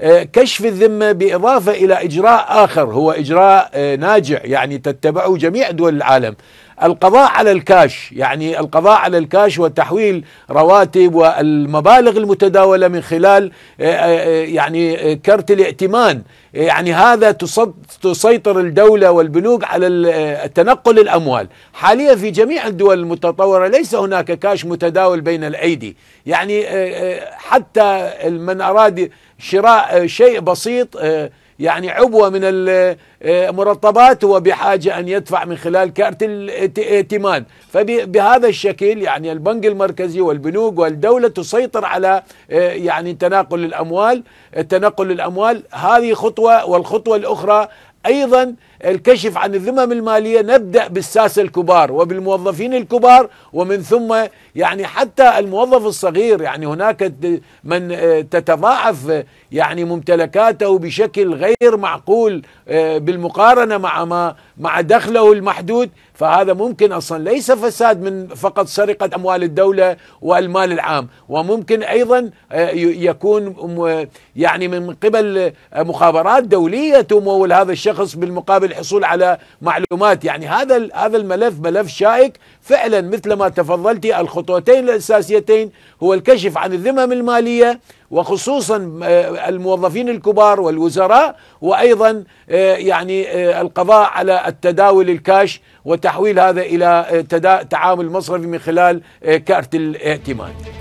آه، كشف الذمة بإضافة إلى إجراء آخر هو إجراء آه، ناجع يعني تتبعه جميع دول العالم القضاء على الكاش يعني القضاء على الكاش وتحويل رواتب والمبالغ المتداولة من خلال آه، آه، آه، يعني كرت الائتمان يعني هذا تسيطر الدولة والبنوك على تنقل الأموال حاليا في جميع الدول المتطورة ليس هناك كاش متداول بين الأيدي يعني حتى من أراد شراء شيء بسيط يعني عبوة من المرطبات آه، هو بحاجة أن يدفع من خلال كارت الائتمان فبهذا الشكل يعني البنك المركزي والبنوك والدولة تسيطر على آه، يعني تناقل الأموال آه، تنقل الأموال هذه خطوة والخطوة الأخرى أيضا الكشف عن الذمم الماليه نبدا بالساسه الكبار وبالموظفين الكبار ومن ثم يعني حتى الموظف الصغير يعني هناك من آه، تتضاعف آه، يعني ممتلكاته بشكل غير معقول آه، بالمقارنه مع ما مع دخله المحدود فهذا ممكن اصلا ليس فساد من فقط سرقه اموال الدوله والمال العام وممكن ايضا يكون يعني من قبل مخابرات دوليه تمول هذا الشخص بالمقابل الحصول على معلومات يعني هذا هذا الملف ملف شائك فعلا مثل ما تفضلتي الخطوتين الاساسيتين هو الكشف عن الذمم الماليه وخصوصا آه، الموظفين الكبار والوزراء وايضا آه، يعني آه، القضاء على التداول الكاش وتحويل هذا الى تعامل مصرفي من خلال كارت الائتمان